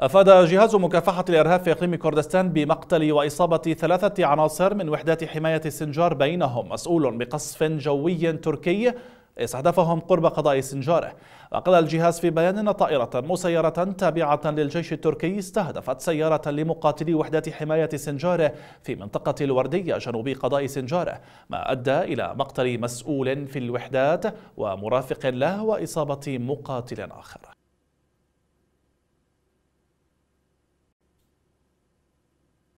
أفاد جهاز مكافحة الإرهاب في إقليم كردستان بمقتل وإصابة ثلاثة عناصر من وحدات حماية السنجار بينهم مسؤول بقصف جوي تركي استهدفهم قرب قضاء سنجاره وقال الجهاز في بيان أن طائرة مسيرة تابعة للجيش التركي استهدفت سيارة لمقاتلي وحدات حماية سنجاره في منطقة الوردية جنوب قضاء سنجاره ما أدى إلى مقتل مسؤول في الوحدات ومرافق له وإصابة مقاتل آخر